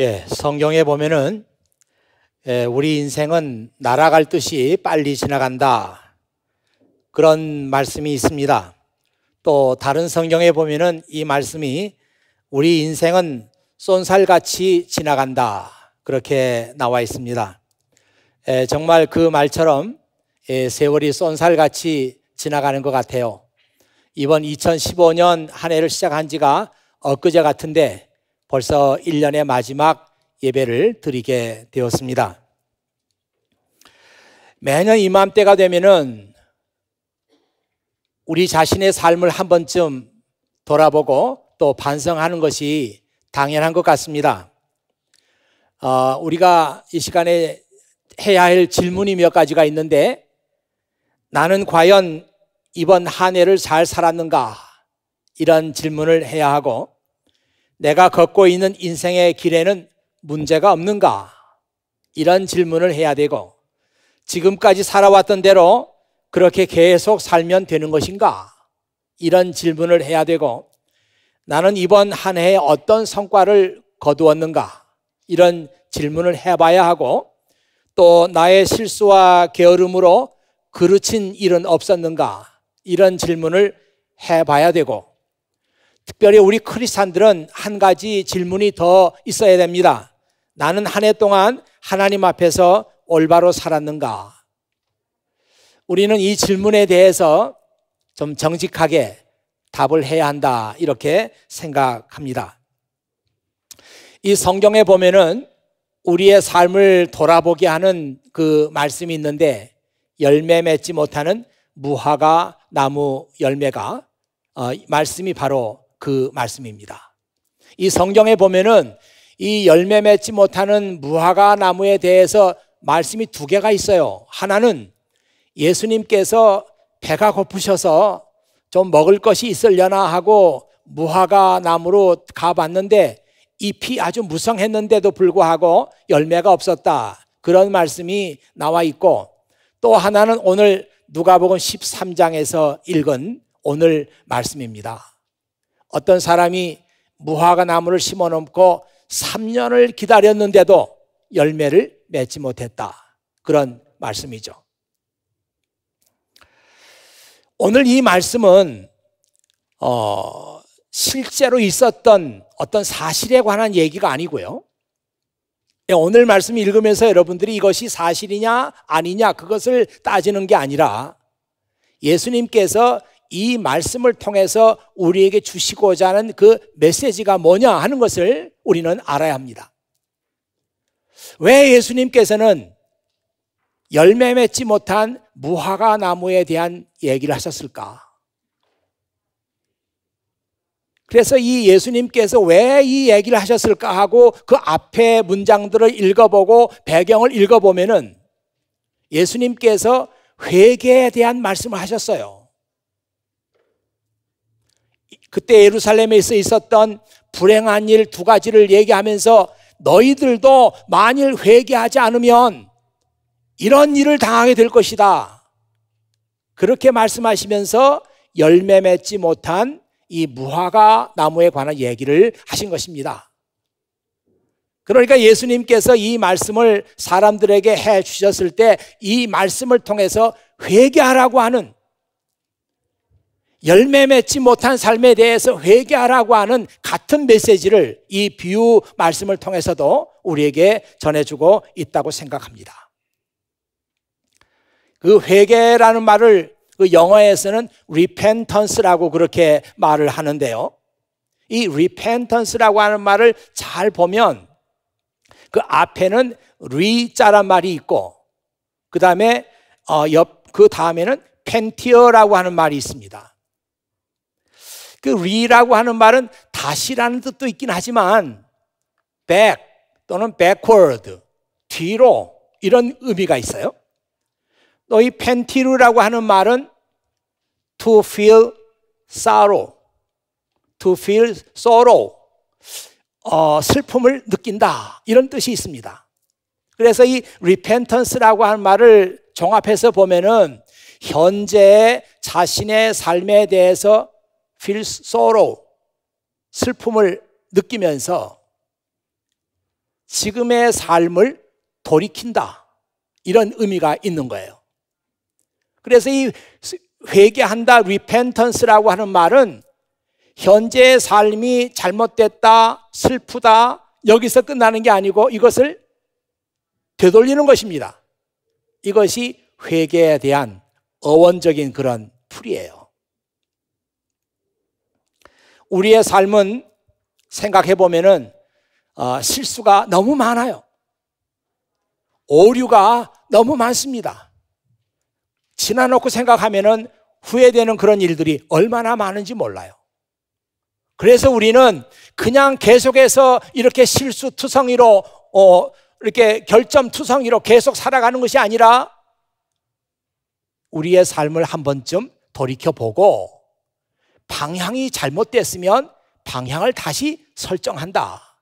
예, 성경에 보면은 예, 우리 인생은 날아갈 듯이 빨리 지나간다 그런 말씀이 있습니다. 또 다른 성경에 보면은 이 말씀이 우리 인생은 쏜살같이 지나간다 그렇게 나와 있습니다. 예, 정말 그 말처럼 예, 세월이 쏜살같이 지나가는 것 같아요. 이번 2015년 한 해를 시작한 지가 엊그제 같은데 벌써 1년의 마지막 예배를 드리게 되었습니다. 매년 이맘때가 되면은 우리 자신의 삶을 한 번쯤 돌아보고 또 반성하는 것이 당연한 것 같습니다. 어, 우리가 이 시간에 해야 할 질문이 몇 가지가 있는데 나는 과연 이번 한 해를 잘 살았는가? 이런 질문을 해야 하고 내가 걷고 있는 인생의 길에는 문제가 없는가? 이런 질문을 해야 되고 지금까지 살아왔던 대로 그렇게 계속 살면 되는 것인가? 이런 질문을 해야 되고 나는 이번 한 해에 어떤 성과를 거두었는가? 이런 질문을 해봐야 하고 또 나의 실수와 게으름으로 그르친 일은 없었는가? 이런 질문을 해봐야 되고 특별히 우리 크리스찬들은 한 가지 질문이 더 있어야 됩니다. 나는 한 해 동안 하나님 앞에서 올바로 살았는가? 우리는 이 질문에 대해서 좀 정직하게 답을 해야 한다 이렇게 생각합니다. 이 성경에 보면은 우리의 삶을 돌아보게 하는 그 말씀이 있는데 열매 맺지 못하는 무화과 나무 열매가 어, 말씀이 바로 그 말씀입니다. 이 성경에 보면은 이 열매 맺지 못하는 무화과 나무에 대해서 말씀이 두 개가 있어요. 하나는 예수님께서 배가 고프셔서 좀 먹을 것이 있으려나 하고 무화과 나무로 가봤는데 잎이 아주 무성했는데도 불구하고 열매가 없었다. 그런 말씀이 나와 있고 또 하나는 오늘 누가복음 13장에서 읽은 오늘 말씀입니다. 어떤 사람이 무화과 나무를 심어 놓고 3년을 기다렸는데도 열매를 맺지 못했다. 그런 말씀이죠. 오늘 이 말씀은 어, 실제로 있었던 어떤 사실에 관한 얘기가 아니고요. 예, 오늘 말씀 읽으면서 여러분들이 이것이 사실이냐 아니냐 그것을 따지는 게 아니라 예수님께서 이 말씀을 통해서 우리에게 주시고자 하는 그 메시지가 뭐냐 하는 것을 우리는 알아야 합니다. 왜 예수님께서는 열매 맺지 못한 무화과 나무에 대한 얘기를 하셨을까? 그래서 이 예수님께서 왜 이 얘기를 하셨을까 하고 그 앞에 문장들을 읽어보고 배경을 읽어보면은 예수님께서 회개에 대한 말씀을 하셨어요. 그때 예루살렘에서 있었던 불행한 일 두 가지를 얘기하면서 너희들도 만일 회개하지 않으면 이런 일을 당하게 될 것이다. 그렇게 말씀하시면서 열매 맺지 못한 이 무화과 나무에 관한 얘기를 하신 것입니다. 그러니까 예수님께서 이 말씀을 사람들에게 해 주셨을 때 이 말씀을 통해서 회개하라고 하는 열매 맺지 못한 삶에 대해서 회개하라고 하는 같은 메시지를 이 비유 말씀을 통해서도 우리에게 전해주고 있다고 생각합니다. 그 회개라는 말을 그 영어에서는 repentance라고 그렇게 말을 하는데요. 이 repentance라고 하는 말을 잘 보면 그 앞에는 re 자란 말이 있고 그 다음에 어, 옆, 그 다음에는 펜티어라고 하는 말이 있습니다. 그 re라고 하는 말은 다시라는 뜻도 있긴 하지만 back 또는 backward 뒤로 이런 의미가 있어요. 또이 펜티루라고 하는 말은 to feel sorrow, to feel sorrow, 어, 슬픔을 느낀다 이런 뜻이 있습니다. 그래서 이 repentance라고 하는 말을 종합해서 보면은 현재 자신의 삶에 대해서 feels o r r o w 슬픔을 느끼면서 지금의 삶을 돌이킨다. 이런 의미가 있는 거예요. 그래서 이 회개한다, repentance라고 하는 말은 현재의 삶이 잘못됐다, 슬프다, 여기서 끝나는 게 아니고 이것을 되돌리는 것입니다. 이것이 회개에 대한 어원적인 그런 풀이에요. 우리의 삶은 생각해 보면은 어, 실수가 너무 많아요. 오류가 너무 많습니다. 지나놓고 생각하면은 후회되는 그런 일들이 얼마나 많은지 몰라요. 그래서 우리는 그냥 계속해서 이렇게 실수 투성이로 어, 이렇게 결점 투성이로 계속 살아가는 것이 아니라 우리의 삶을 한 번쯤 돌이켜 보고 방향이 잘못됐으면 방향을 다시 설정한다.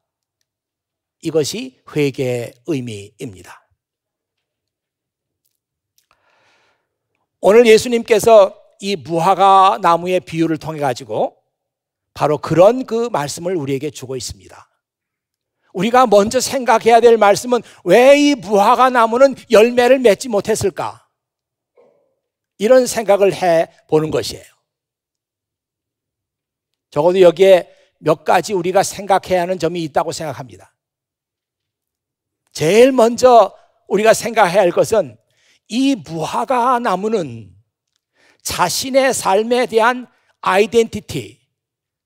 이것이 회개의 의미입니다. 오늘 예수님께서 이 무화과 나무의 비유를 통해 가지고 바로 그런 그 말씀을 우리에게 주고 있습니다. 우리가 먼저 생각해야 될 말씀은 왜 이 무화과 나무는 열매를 맺지 못했을까? 이런 생각을 해 보는 것이에요. 적어도 여기에 몇 가지 우리가 생각해야 하는 점이 있다고 생각합니다. 제일 먼저 우리가 생각해야 할 것은 이 무화과 나무는 자신의 삶에 대한 아이덴티티,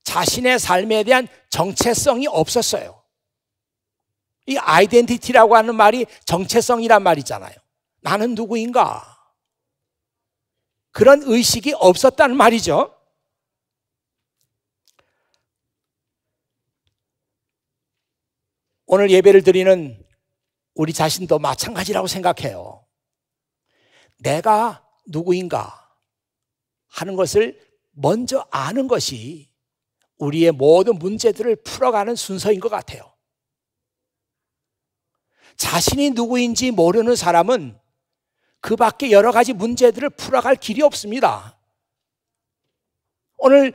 자신의 삶에 대한 정체성이 없었어요. 이 아이덴티티라고 하는 말이 정체성이란 말이잖아요. 나는 누구인가? 그런 의식이 없었다는 말이죠. 오늘 예배를 드리는 우리 자신도 마찬가지라고 생각해요. 내가 누구인가 하는 것을 먼저 아는 것이 우리의 모든 문제들을 풀어가는 순서인 것 같아요. 자신이 누구인지 모르는 사람은 그 밖에 여러 가지 문제들을 풀어갈 길이 없습니다. 오늘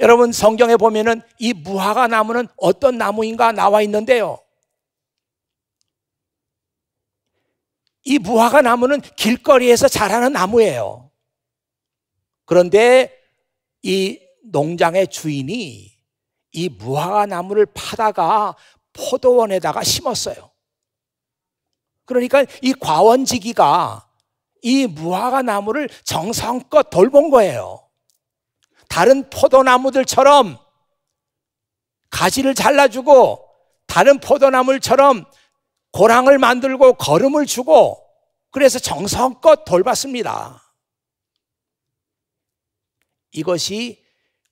여러분 성경에 보면은 이 무화과 나무는 어떤 나무인가 나와 있는데요. 이 무화과 나무는 길거리에서 자라는 나무예요. 그런데 이 농장의 주인이 이 무화과 나무를 파다가 포도원에다가 심었어요. 그러니까 이 과원지기가 이 무화과 나무를 정성껏 돌본 거예요. 다른 포도나무들처럼 가지를 잘라주고 다른 포도나무처럼 고랑을 만들고 걸음을 주고 그래서 정성껏 돌봤습니다. 이것이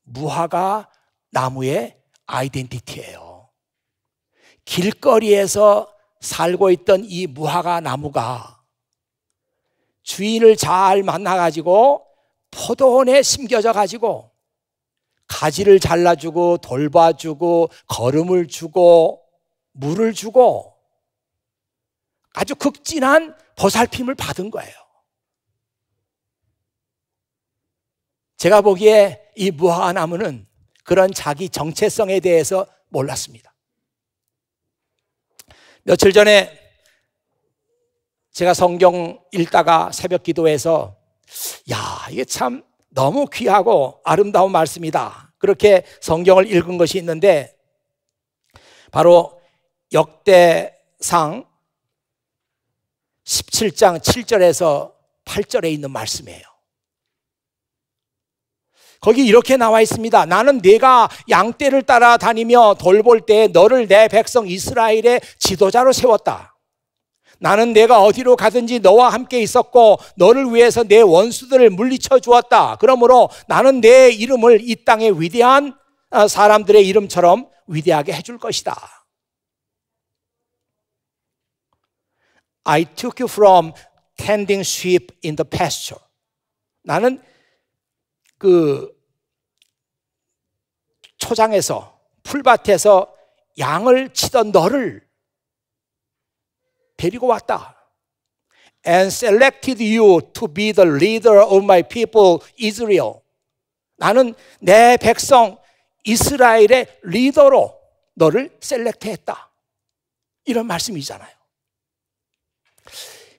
무화과 나무의 아이덴티티예요. 길거리에서 살고 있던 이 무화과 나무가 주인을 잘 만나가지고 포도원에 심겨져가지고 가지를 잘라주고 돌봐주고 걸음을 주고 물을 주고 아주 극진한 보살핌을 받은 거예요. 제가 보기에 이 무화나무는 그런 자기 정체성에 대해서 몰랐습니다. 며칠 전에 제가 성경 읽다가 새벽 기도에서 야, 이게 참 너무 귀하고 아름다운 말씀이다. 그렇게 성경을 읽은 것이 있는데 바로 역대상 17장 7절에서 8절에 있는 말씀이에요. 거기 이렇게 나와 있습니다. 나는 네가 양떼를 따라다니며 돌볼 때 너를 내 백성 이스라엘의 지도자로 세웠다. 나는 내가 어디로 가든지 너와 함께 있었고 너를 위해서 내 원수들을 물리쳐 주었다. 그러므로 나는 내 이름을 이 땅의 위대한 아, 사람들의 이름처럼 위대하게 해 줄 것이다. I took you from tending sheep in the pasture. 나는 그 초장에서 풀밭에서 양을 치던 너를 데리고 왔다. And selected you to be the leader of my people Israel. 나는 내 백성 이스라엘의 리더로 너를 셀렉트했다. 이런 말씀이잖아요.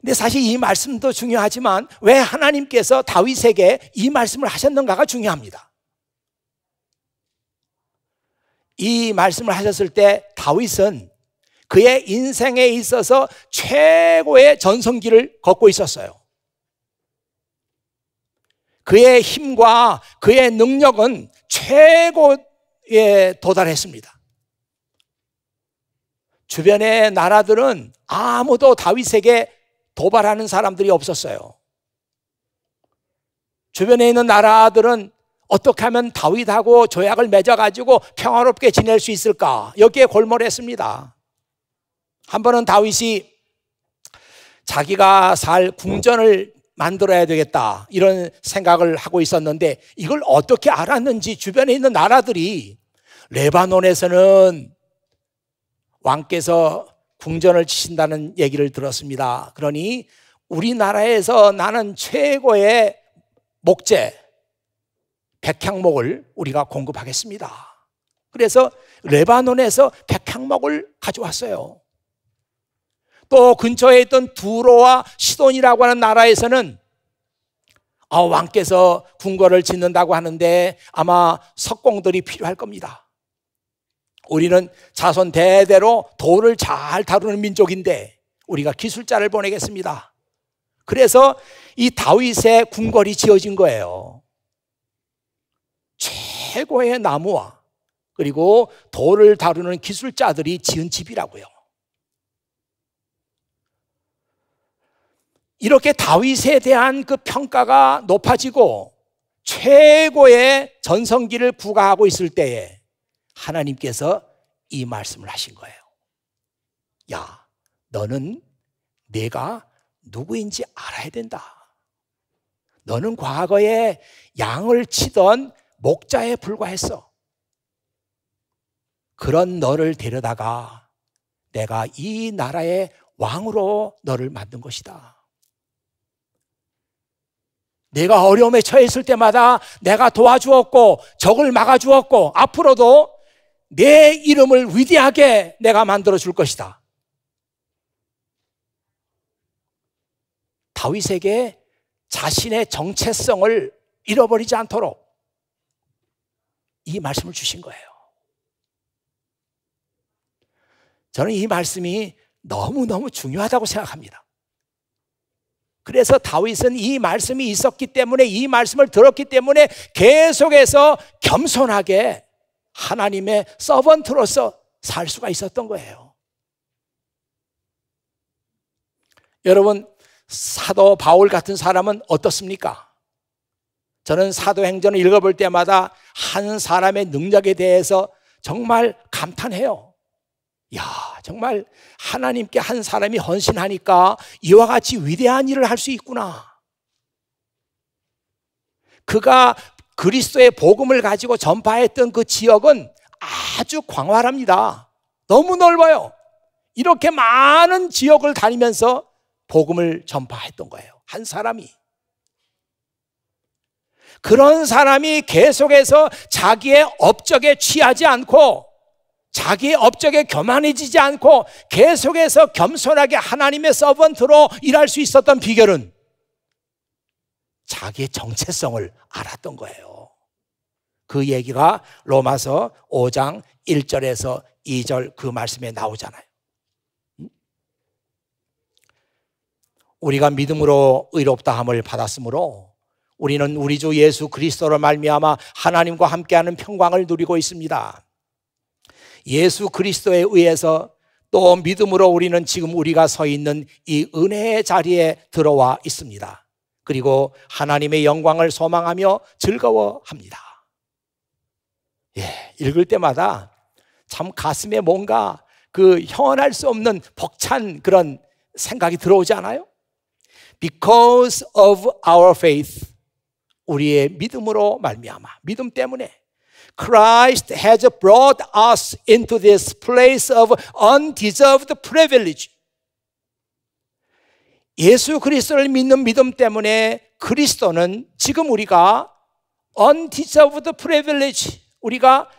근데 사실 이 말씀도 중요하지만 왜 하나님께서 다윗에게 이 말씀을 하셨는가가 중요합니다. 이 말씀을 하셨을 때 다윗은 그의 인생에 있어서 최고의 전성기를 걷고 있었어요. 그의 힘과 그의 능력은 최고에 도달했습니다. 주변의 나라들은 아무도 다윗에게 도발하는 사람들이 없었어요. 주변에 있는 나라들은 어떻게 하면 다윗하고 조약을 맺어가지고 평화롭게 지낼 수 있을까? 여기에 골몰했습니다. 한 번은 다윗이 자기가 살 궁전을 만들어야 되겠다. 이런 생각을 하고 있었는데 이걸 어떻게 알았는지 주변에 있는 나라들이 레바논에서는 왕께서 궁전을 치신다는 얘기를 들었습니다. 그러니 우리나라에서 나는 최고의 목재, 백향목을 우리가 공급하겠습니다. 그래서 레바논에서 백향목을 가져왔어요. 또 근처에 있던 두로와 시돈이라고 하는 나라에서는 왕께서 궁궐을 짓는다고 하는데 아마 석공들이 필요할 겁니다. 우리는 자손 대대로 돌을 잘 다루는 민족인데 우리가 기술자를 보내겠습니다. 그래서 이 다윗의 궁궐이 지어진 거예요. 최고의 나무와 그리고 돌을 다루는 기술자들이 지은 집이라고요. 이렇게 다윗에 대한 그 평가가 높아지고 최고의 전성기를 부과하고 있을 때에 하나님께서 이 말씀을 하신 거예요. 야, 너는 내가 누구인지 알아야 된다. 너는 과거에 양을 치던 목자에 불과했어. 그런 너를 데려다가 내가 이 나라의 왕으로 너를 만든 것이다. 내가 어려움에 처했을 때마다 내가 도와주었고 적을 막아주었고 앞으로도 내 이름을 위대하게 내가 만들어 줄 것이다. 다윗에게 자신의 정체성을 잃어버리지 않도록 이 말씀을 주신 거예요. 저는 이 말씀이 너무너무 중요하다고 생각합니다. 그래서 다윗은 이 말씀이 있었기 때문에 이 말씀을 들었기 때문에 계속해서 겸손하게 하나님의 서번트로서 살 수가 있었던 거예요. 여러분, 사도 바울 같은 사람은 어떻습니까? 저는 사도행전을 읽어볼 때마다 한 사람의 능력에 대해서 정말 감탄해요. 야, 정말 하나님께 한 사람이 헌신하니까 이와 같이 위대한 일을 할 수 있구나. 그가 그리스도의 복음을 가지고 전파했던 그 지역은 아주 광활합니다. 너무 넓어요. 이렇게 많은 지역을 다니면서 복음을 전파했던 거예요. 한 사람이. 그런 사람이 계속해서 자기의 업적에 취하지 않고 자기의 업적에 교만해지지 않고 계속해서 겸손하게 하나님의 서번트로 일할 수 있었던 비결은 자기의 정체성을 알았던 거예요. 그 얘기가 로마서 5장 1절에서 2절 그 말씀에 나오잖아요. 우리가 믿음으로 의롭다함을 받았으므로 우리는 우리 주 예수 그리스도로 말미암아 하나님과 함께하는 평강을 누리고 있습니다. 예수 그리스도에 의해서 또 믿음으로 우리는 지금 우리가 서 있는 이 은혜의 자리에 들어와 있습니다. 그리고 하나님의 영광을 소망하며 즐거워합니다. 예, 읽을 때마다 참 가슴에 뭔가 그 현할 수 없는 벅찬 그런 생각이 들어오지 않아요? Because of our faith, 우리의 믿음으로 말미암아, 믿음 때문에 Christ has brought us into this place of undeserved privilege. 예수 그리스도를 믿는 믿음 때문에 그리스도는 지금 우리가 undeserved privilege 우리가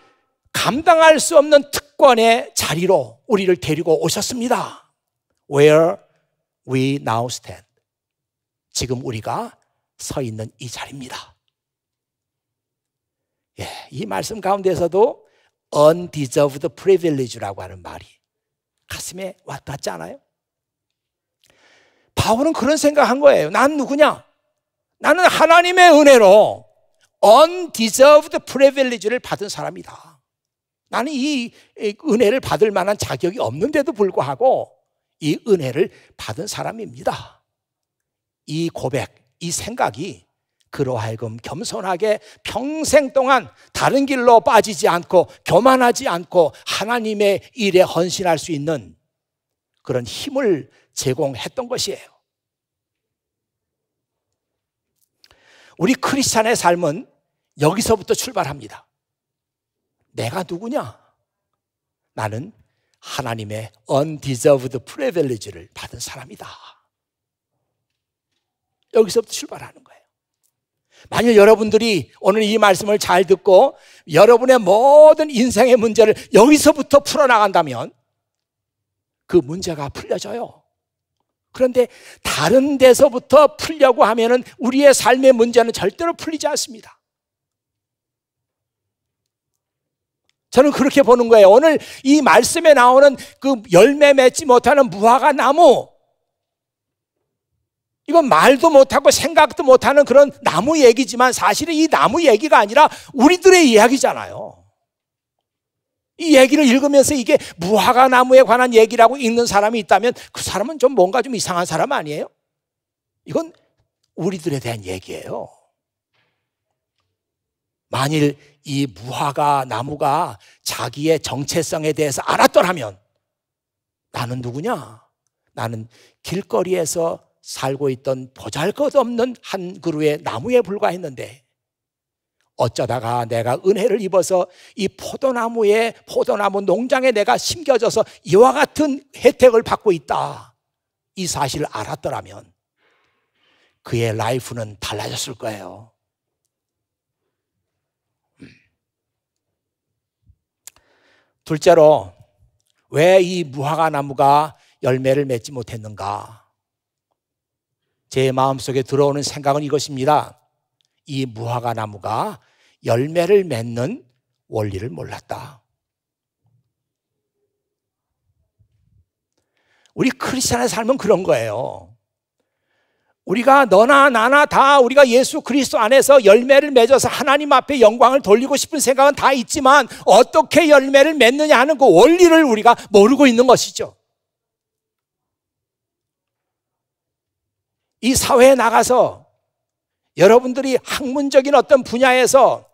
감당할 수 없는 특권의 자리로 우리를 데리고 오셨습니다. Where we now stand. 지금 우리가 서 있는 이 자리입니다. 예, 이 말씀 가운데서도 undeserved privilege라고 하는 말이 가슴에 와닿지 않아요? 바울은 그런 생각한 거예요. 난 누구냐? 나는 하나님의 은혜로 undeserved privilege를 받은 사람이다. 나는 이 은혜를 받을 만한 자격이 없는데도 불구하고 이 은혜를 받은 사람입니다. 이 고백, 이 생각이 그로 하여금 겸손하게 평생 동안 다른 길로 빠지지 않고 교만하지 않고 하나님의 일에 헌신할 수 있는 그런 힘을 제공했던 것이에요. 우리 크리스찬의 삶은 여기서부터 출발합니다. 내가 누구냐? 나는 하나님의 undeserved privilege를 받은 사람이다. 여기서부터 출발하는 거예요. 만약 여러분들이 오늘 이 말씀을 잘 듣고 여러분의 모든 인생의 문제를 여기서부터 풀어나간다면 그 문제가 풀려져요. 그런데 다른 데서부터 풀려고 하면은 우리의 삶의 문제는 절대로 풀리지 않습니다. 저는 그렇게 보는 거예요. 오늘 이 말씀에 나오는 그 열매 맺지 못하는 무화과 나무. 이건 말도 못하고 생각도 못하는 그런 나무 얘기지만 사실은 이 나무 얘기가 아니라 우리들의 이야기잖아요. 이 얘기를 읽으면서 이게 무화과 나무에 관한 얘기라고 읽는 사람이 있다면 그 사람은 좀 뭔가 좀 이상한 사람 아니에요? 이건 우리들에 대한 얘기예요. 만일 이 무화과 나무가 자기의 정체성에 대해서 알았더라면 나는 누구냐? 나는 길거리에서 살고 있던 보잘 것 없는 한 그루의 나무에 불과했는데 어쩌다가 내가 은혜를 입어서 이 포도나무에 포도나무 농장에 내가 심겨져서 이와 같은 혜택을 받고 있다. 이 사실을 알았더라면 그의 라이프는 달라졌을 거예요. 음. 둘째로 왜 이 무화과 나무가 열매를 맺지 못했는가? 제 마음속에 들어오는 생각은 이것입니다. 이 무화과 나무가 열매를 맺는 원리를 몰랐다. 우리 크리스천의 삶은 그런 거예요. 우리가 너나 나나 다 우리가 예수 그리스도 안에서 열매를 맺어서 하나님 앞에 영광을 돌리고 싶은 생각은 다 있지만 어떻게 열매를 맺느냐 하는 그 원리를 우리가 모르고 있는 것이죠. 이 사회에 나가서 여러분들이 학문적인 어떤 분야에서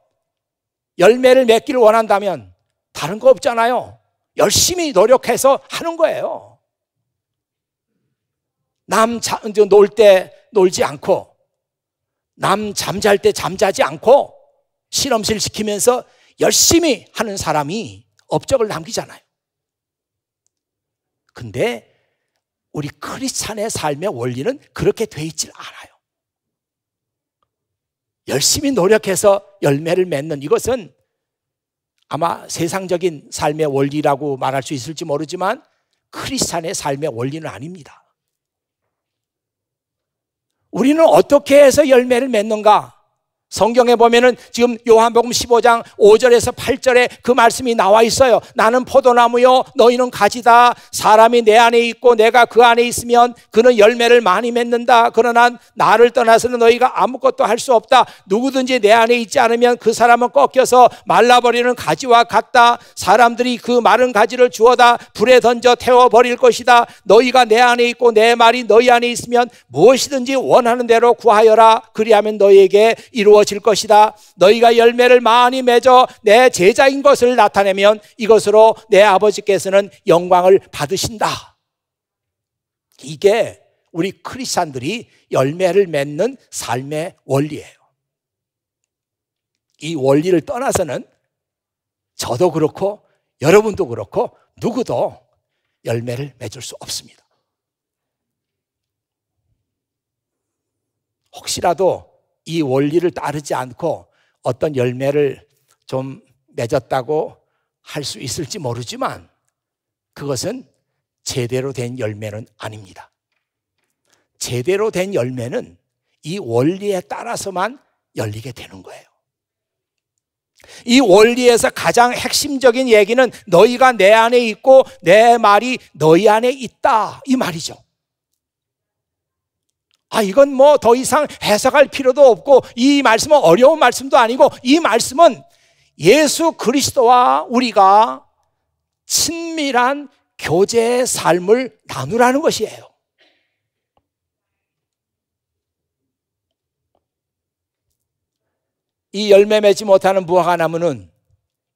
열매를 맺기를 원한다면 다른 거 없잖아요. 열심히 노력해서 하는 거예요. 남놀 자, 때 놀지 않고, 남 잠잘 때 잠자지 않고, 실험실 시키면서 열심히 하는 사람이 업적을 남기잖아요. 근데 우리 크리스찬의 삶의 원리는 그렇게 돼 있질 않아요. 열심히 노력해서 열매를 맺는 이것은 아마 세상적인 삶의 원리라고 말할 수 있을지 모르지만 크리스찬의 삶의 원리는 아닙니다. 우리는 어떻게 해서 열매를 맺는가? 성경에 보면은 지금 요한복음 15장 5절에서 8절에 그 말씀이 나와 있어요. 나는 포도나무요, 너희는 가지다. 사람이 내 안에 있고 내가 그 안에 있으면 그는 열매를 많이 맺는다. 그러나 나를 떠나서는 너희가 아무것도 할 수 없다. 누구든지 내 안에 있지 않으면 그 사람은 꺾여서 말라버리는 가지와 같다. 사람들이 그 마른 가지를 주워다 불에 던져 태워버릴 것이다. 너희가 내 안에 있고 내 말이 너희 안에 있으면 무엇이든지 원하는 대로 구하여라. 그리하면 너희에게 이루어 이어질 것이다. 너희가 열매를 많이 맺어 내 제자인 것을 나타내면 이것으로 내 아버지께서는 영광을 받으신다. 이게 우리 크리스찬들이 열매를 맺는 삶의 원리예요. 이 원리를 떠나서는 저도 그렇고 여러분도 그렇고 누구도 열매를 맺을 수 없습니다. 혹시라도 이 원리를 따르지 않고 어떤 열매를 좀 맺었다고 할 수 있을지 모르지만 그것은 제대로 된 열매는 아닙니다. 제대로 된 열매는 이 원리에 따라서만 열리게 되는 거예요. 이 원리에서 가장 핵심적인 얘기는 너희가 내 안에 있고 내 말이 너희 안에 있다. 이 말이죠. 아, 이건 뭐 더 이상 해석할 필요도 없고 이 말씀은 어려운 말씀도 아니고 이 말씀은 예수 그리스도와 우리가 친밀한 교제의 삶을 나누라는 것이에요. 이 열매 맺지 못하는 무화과 나무는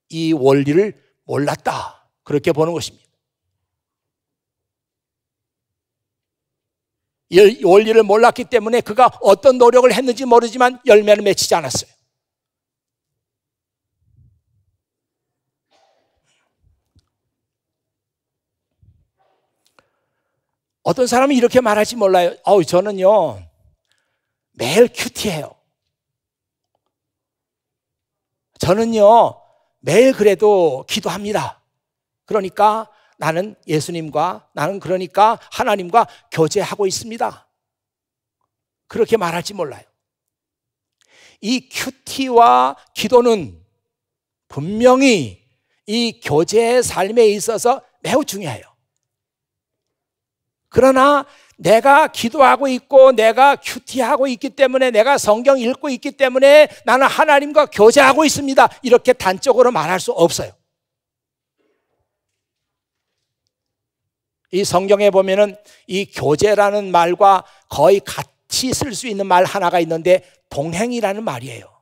이 원리를 몰랐다. 그렇게 보는 것입니다. 원리를 몰랐기 때문에 그가 어떤 노력을 했는지 모르지만 열매를 맺히지 않았어요. 어떤 사람이 이렇게 말할지 몰라요. 어우, 저는요, 매일 큐티해요. 저는요, 매일 그래도 기도합니다. 그러니까 나는 예수님과 나는 그러니까 하나님과 교제하고 있습니다. 그렇게 말할지 몰라요. 이 큐티와 기도는 분명히 이 교제의 삶에 있어서 매우 중요해요. 그러나 내가 기도하고 있고 내가 큐티하고 있기 때문에 내가 성경 읽고 있기 때문에 나는 하나님과 교제하고 있습니다. 이렇게 단적으로 말할 수 없어요. 이 성경에 보면은 이 교제라는 말과 거의 같이 쓸 수 있는 말 하나가 있는데 동행이라는 말이에요.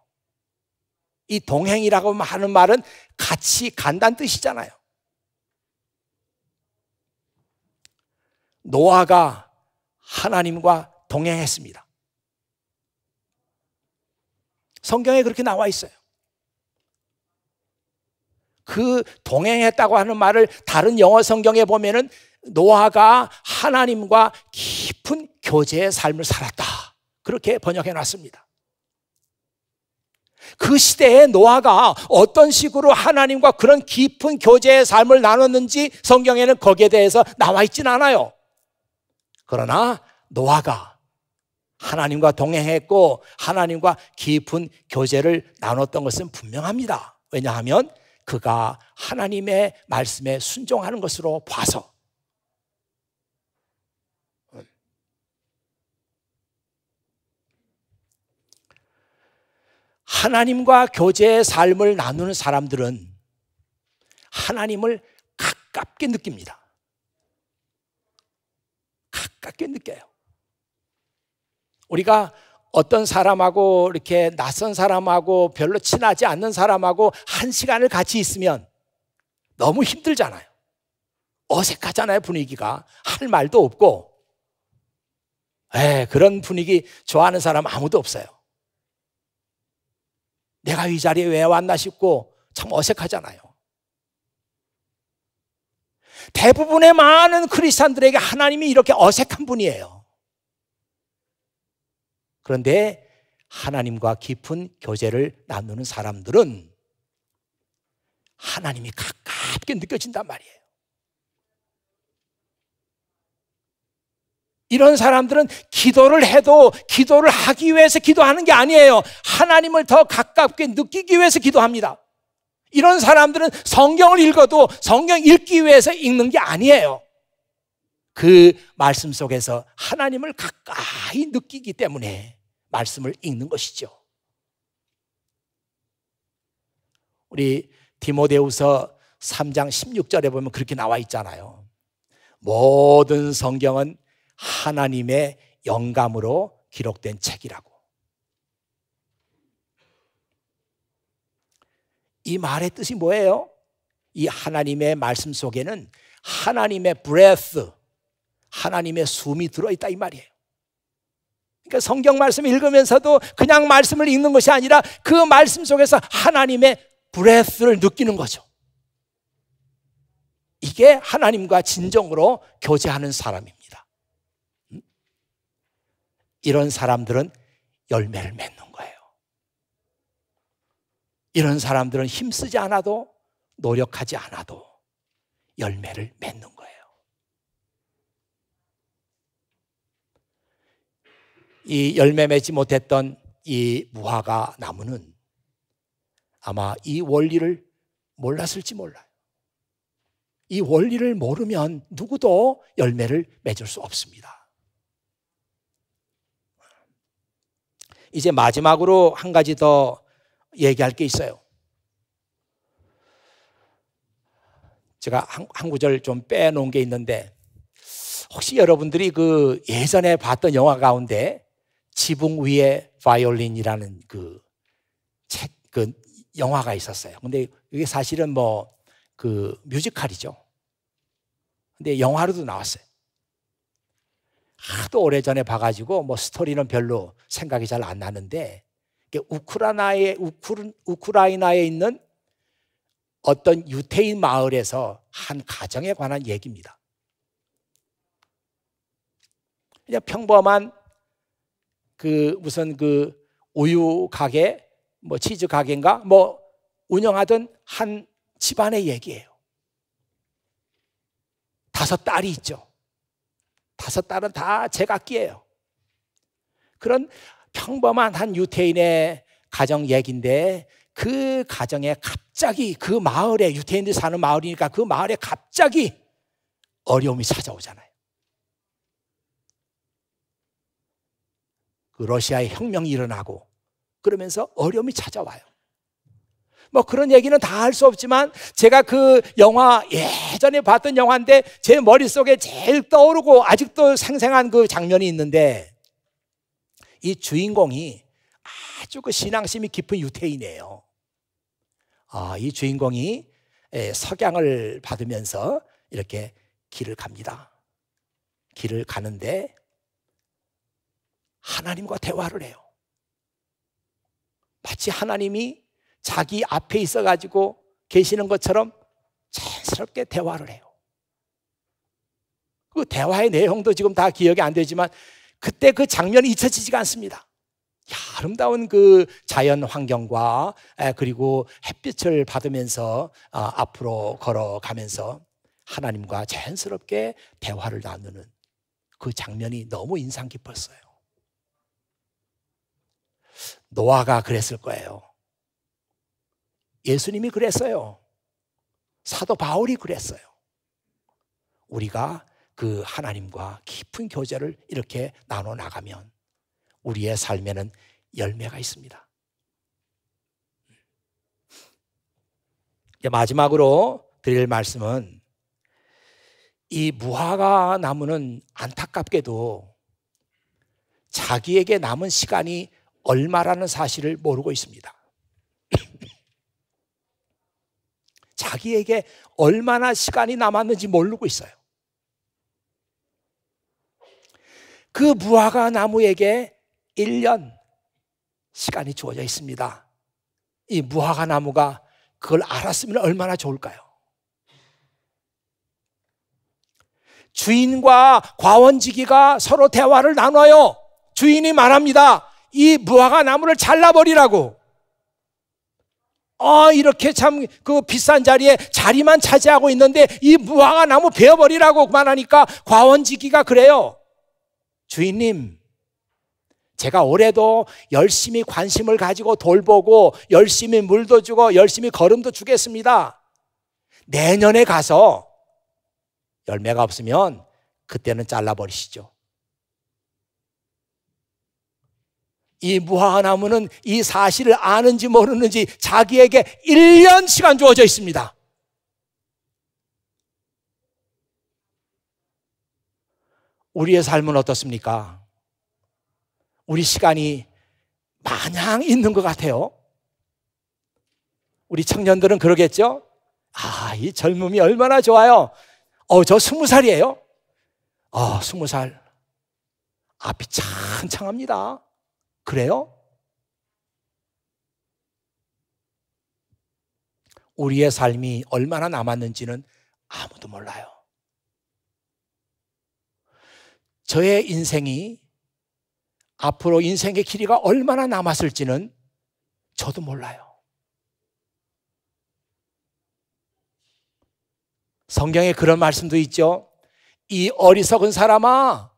이 동행이라고 하는 말은 같이 간다는 뜻이잖아요. 노아가 하나님과 동행했습니다. 성경에 그렇게 나와 있어요. 그 동행했다고 하는 말을 다른 영어 성경에 보면은 노아가 하나님과 깊은 교제의 삶을 살았다. 그렇게 번역해 놨습니다. 그 시대에 노아가 어떤 식으로 하나님과 그런 깊은 교제의 삶을 나눴는지 성경에는 거기에 대해서 나와 있진 않아요. 그러나 노아가 하나님과 동행했고 하나님과 깊은 교제를 나눴던 것은 분명합니다. 왜냐하면 그가 하나님의 말씀에 순종하는 것으로 봐서 하나님과 교제의 삶을 나누는 사람들은 하나님을 가깝게 느낍니다. 가깝게 느껴요. 우리가 어떤 사람하고 이렇게 낯선 사람하고 별로 친하지 않는 사람하고 한 시간을 같이 있으면 너무 힘들잖아요. 어색하잖아요, 분위기가. 할 말도 없고. 에, 그런 분위기 좋아하는 사람 아무도 없어요. 내가 이 자리에 왜 왔나 싶고 참 어색하잖아요. 대부분의 많은 크리스찬들에게 하나님이 이렇게 어색한 분이에요. 그런데 하나님과 깊은 교제를 나누는 사람들은 하나님이 가깝게 느껴진단 말이에요. 이런 사람들은 기도를 해도 기도를 하기 위해서 기도하는 게 아니에요. 하나님을 더 가깝게 느끼기 위해서 기도합니다. 이런 사람들은 성경을 읽어도 성경 읽기 위해서 읽는 게 아니에요. 그 말씀 속에서 하나님을 가까이 느끼기 때문에 말씀을 읽는 것이죠. 우리 디모데우서 3장 16절에 보면 그렇게 나와 있잖아요. 모든 성경은 하나님의 영감으로 기록된 책이라고. 이 말의 뜻이 뭐예요? 이 하나님의 말씀 속에는 하나님의 브레스, 하나님의 숨이 들어있다 이 말이에요. 그러니까 성경 말씀 읽으면서도 그냥 말씀을 읽는 것이 아니라 그 말씀 속에서 하나님의 브레스를 느끼는 거죠. 이게 하나님과 진정으로 교제하는 사람입니다. 이런 사람들은 열매를 맺는 거예요. 이런 사람들은 힘쓰지 않아도 노력하지 않아도 열매를 맺는 거예요. 이 열매 맺지 못했던 이 무화과 나무는 아마 이 원리를 몰랐을지 몰라요. 이 원리를 모르면 누구도 열매를 맺을 수 없습니다. 이제 마지막으로 한 가지 더 얘기할 게 있어요. 제가 한, 한 구절 좀 빼놓은 게 있는데 혹시 여러분들이 그 예전에 봤던 영화 가운데 지붕 위에 바이올린이라는 그 책, 그 영화가 있었어요. 근데 이게 사실은 뭐 그 뮤지컬이죠. 근데 영화로도 나왔어요. 하도 오래전에 봐가지고 뭐 스토리는 별로 생각이 잘 안 나는데 우크라나에, 우크 우크라이나에 있는 어떤 유태인 마을에서 한 가정에 관한 얘기입니다. 그냥 평범한 그 무슨 그 우유 가게, 뭐 치즈 가게인가, 뭐 운영하던 한 집안의 얘기예요. 다섯 딸이 있죠. 다섯 딸은 다 제각기예요. 그런 평범한 한 유태인의 가정 얘긴데 그 가정에 갑자기 그 마을에 유태인들 사는 마을이니까 그 마을에 갑자기 어려움이 찾아오잖아요. 그 러시아의 혁명이 일어나고 그러면서 어려움이 찾아와요. 뭐 그런 얘기는 다 할 수 없지만 제가 그 영화 예전에 봤던 영화인데 제 머릿속에 제일 떠오르고 아직도 생생한 그 장면이 있는데 이 주인공이 아주 그 신앙심이 깊은 유태인이에요. 아, 이 주인공이 예, 석양을 받으면서 이렇게 길을 갑니다. 길을 가는데 하나님과 대화를 해요. 마치 하나님이 자기 앞에 있어가지고 계시는 것처럼 자연스럽게 대화를 해요. 그 대화의 내용도 지금 다 기억이 안 되지만 그때 그 장면이 잊혀지지가 않습니다. 야, 아름다운 그 자연 환경과 그리고 햇빛을 받으면서 아, 앞으로 걸어가면서 하나님과 자연스럽게 대화를 나누는 그 장면이 너무 인상 깊었어요. 노아가 그랬을 거예요. 예수님이 그랬어요. 사도 바울이 그랬어요. 우리가 그 하나님과 깊은 교제를 이렇게 나눠 나가면 우리의 삶에는 열매가 있습니다. 이제 마지막으로 드릴 말씀은 이 무화과 나무는 안타깝게도 자기에게 남은 시간이 얼마라는 사실을 모르고 있습니다. 자기에게 얼마나 시간이 남았는지 모르고 있어요. 그 무화과 나무에게 1년 시간이 주어져 있습니다. 이 무화과 나무가 그걸 알았으면 얼마나 좋을까요? 주인과 과원지기가 서로 대화를 나눠요. 주인이 말합니다. 이 무화과 나무를 잘라버리라고. 어, 이렇게 참 그 비싼 자리에 자리만 차지하고 있는데 이 무화과 나무 베어버리라고만 하니까 과원지기가 그래요. 주인님, 제가 올해도 열심히 관심을 가지고 돌보고 열심히 물도 주고 열심히 걸음도 주겠습니다. 내년에 가서 열매가 없으면 그때는 잘라버리시죠. 이 무화과나무는 이 사실을 아는지 모르는지 자기에게 1년 시간 주어져 있습니다. 우리의 삶은 어떻습니까? 우리 시간이 마냥 있는 것 같아요. 우리 청년들은 그러겠죠? 아, 이 젊음이 얼마나 좋아요. 어, 저 스무 살이에요. 어, 스무 살. 앞이 아, 창창합니다. 그래요? 우리의 삶이 얼마나 남았는지는 아무도 몰라요. 저의 인생이 앞으로 인생의 길이가 얼마나 남았을지는 저도 몰라요. 성경에 그런 말씀도 있죠. 이 어리석은 사람아,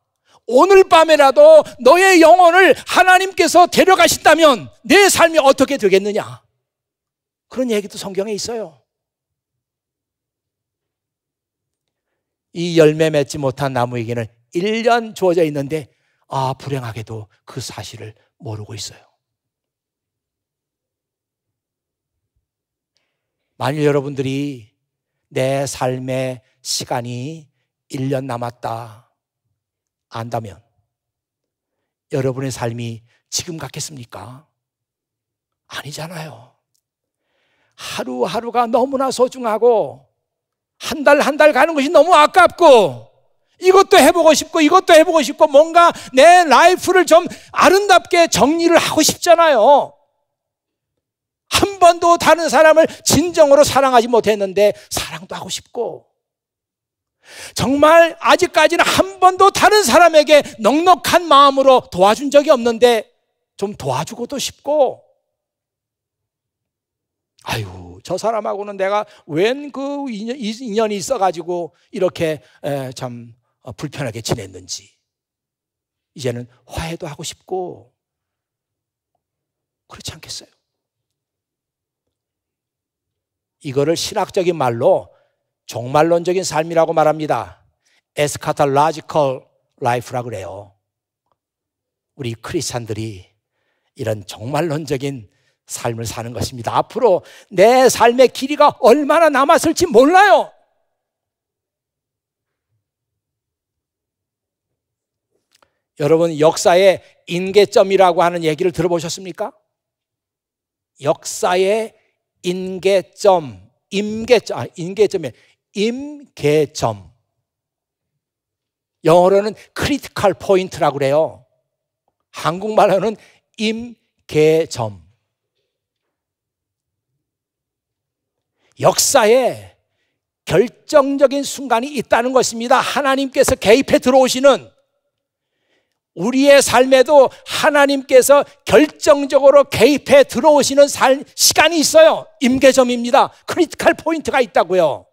오늘 밤에라도 너의 영혼을 하나님께서 데려가신다면 내 삶이 어떻게 되겠느냐? 그런 얘기도 성경에 있어요. 이 열매 맺지 못한 나무에게는 1년 주어져 있는데, 아, 불행하게도 그 사실을 모르고 있어요. 만일 여러분들이 내 삶의 시간이 1년 남았다. 안다면 여러분의 삶이 지금 같겠습니까? 아니잖아요. 하루하루가 너무나 소중하고 한 달 한 달 가는 것이 너무 아깝고 이것도 해보고 싶고 이것도 해보고 싶고 뭔가 내 라이프를 좀 아름답게 정리를 하고 싶잖아요. 한 번도 다른 사람을 진정으로 사랑하지 못했는데 사랑도 하고 싶고 정말 아직까지는 한 번도 다른 사람에게 넉넉한 마음으로 도와준 적이 없는데 좀 도와주고도 싶고 아유 저 사람하고는 내가 웬 그 인연이 있어가지고 이렇게 참 어, 불편하게 지냈는지 이제는 화해도 하고 싶고 그렇지 않겠어요? 이거를 신학적인 말로 종말론적인 삶이라고 말합니다. 에스카탈라지컬 라이프라 그래요. 우리 크리스찬들이 이런 종말론적인 삶을 사는 것입니다. 앞으로 내 삶의 길이가 얼마나 남았을지 몰라요. 여러분 역사의 인계점이라고 하는 얘기를 들어보셨습니까? 역사의 인계점, 임계점, 아, 인계점에 임계점. 영어로는 크리티컬 포인트라고 그래요. 한국말로는 임계점. 역사에 결정적인 순간이 있다는 것입니다. 하나님께서 개입해 들어오시는 우리의 삶에도 하나님께서 결정적으로 개입해 들어오시는 살, 시간이 있어요. 임계점입니다. 크리티컬 포인트가 있다고요.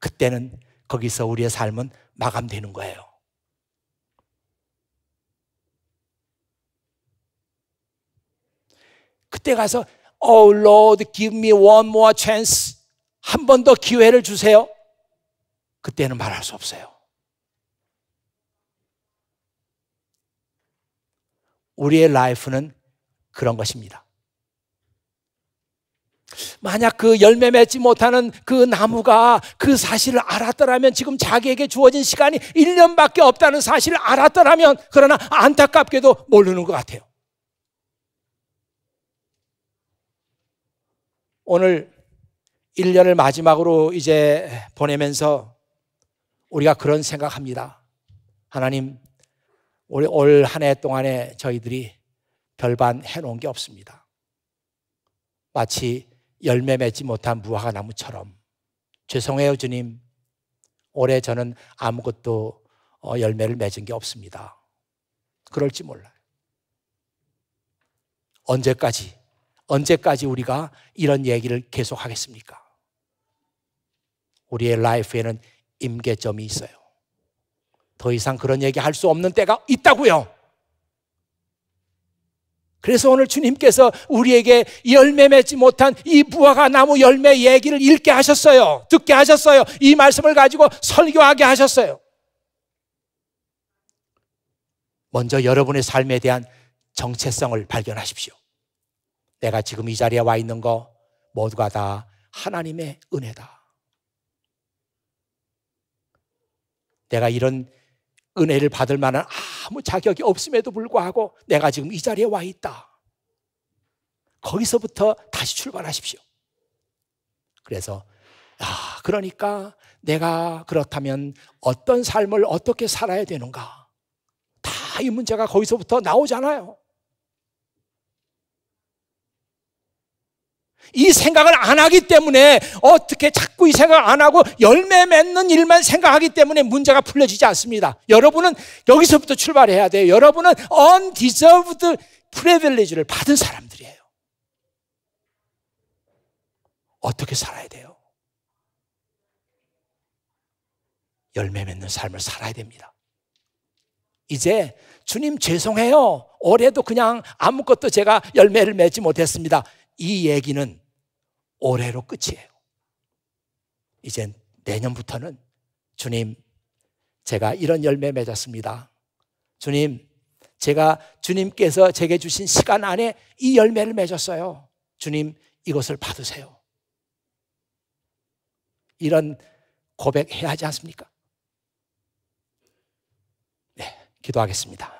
그때는 거기서 우리의 삶은 마감되는 거예요. 그때 가서 Oh Lord, give me one more chance. 한 번 더 기회를 주세요. 그때는 말할 수 없어요. 우리의 라이프는 그런 것입니다. 만약 그 열매 맺지 못하는 그 나무가 그 사실을 알았더라면 지금 자기에게 주어진 시간이 1년밖에 없다는 사실을 알았더라면 그러나 안타깝게도 모르는 것 같아요. 오늘 1년을 마지막으로 이제 보내면서 우리가 그런 생각합니다. 하나님, 올 한 해 동안에 저희들이 별반 해놓은 게 없습니다. 마치 열매 맺지 못한 무화과 나무처럼 죄송해요 주님 올해 저는 아무것도 어, 열매를 맺은 게 없습니다 그럴지 몰라요 언제까지 언제까지 우리가 이런 얘기를 계속 하겠습니까? 우리의 라이프에는 임계점이 있어요 더 이상 그런 얘기 할 수 없는 때가 있다고요 그래서 오늘 주님께서 우리에게 열매 맺지 못한 이 무화과 나무 열매 얘기를 읽게 하셨어요. 듣게 하셨어요. 이 말씀을 가지고 설교하게 하셨어요. 먼저 여러분의 삶에 대한 정체성을 발견하십시오. 내가 지금 이 자리에 와 있는 거 모두가 다 하나님의 은혜다. 내가 이런 은혜를 받을 만한 아무 자격이 없음에도 불구하고 내가 지금 이 자리에 와 있다. 거기서부터 다시 출발하십시오. 그래서 아, 그러니까 내가 그렇다면 어떤 삶을 어떻게 살아야 되는가? 다 이 문제가 거기서부터 나오잖아요. 이 생각을 안 하기 때문에 어떻게 자꾸 이 생각 을안 하고 열매 맺는 일만 생각하기 때문에 문제가 풀려지지 않습니다. 여러분은 여기서부터 출발해야 돼요. 여러분은 undeserved privilege를 받은 사람들이에요. 어떻게 살아야 돼요? 열매 맺는 삶을 살아야 됩니다. 이제 주님 죄송해요. 올해도 그냥 아무것도 제가 열매를 맺지 못했습니다. 이 얘기는 올해로 끝이에요. 이젠 내년부터는 주님, 제가 이런 열매 맺었습니다. 주님, 제가 주님께서 제게 주신 시간 안에 이 열매를 맺었어요. 주님, 이것을 받으세요. 이런 고백해야 하지 않습니까? 네, 기도하겠습니다.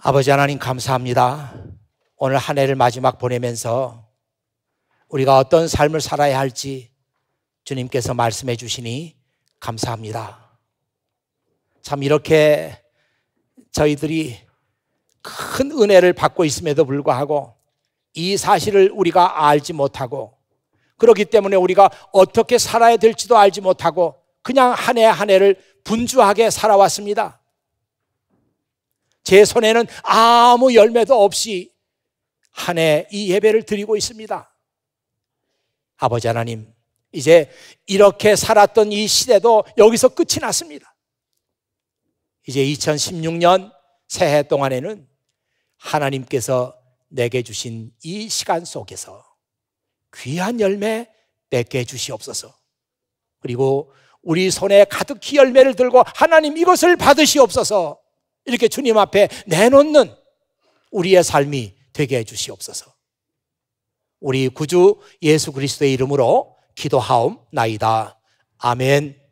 아버지 하나님 감사합니다. 오늘 한 해를 마지막 보내면서 우리가 어떤 삶을 살아야 할지 주님께서 말씀해 주시니 감사합니다. 참 이렇게 저희들이 큰 은혜를 받고 있음에도 불구하고 이 사실을 우리가 알지 못하고 그렇기 때문에 우리가 어떻게 살아야 될지도 알지 못하고 그냥 한 해 한 해를 분주하게 살아왔습니다. 제 손에는 아무 열매도 없이 한해이 예배를 드리고 있습니다. 아버지 하나님, 이제 이렇게 살았던 이 시대도 여기서 끝이 났습니다. 이제 2016년 새해 동안에는 하나님께서 내게 주신 이 시간 속에서 귀한 열매 맺게 주시옵소서. 그리고 우리 손에 가득히 열매를 들고 하나님 이것을 받으시옵소서. 이렇게 주님 앞에 내놓는 우리의 삶이 되게 해주시옵소서. 우리 구주 예수 그리스도의 이름으로 기도하옵나이다. 아멘.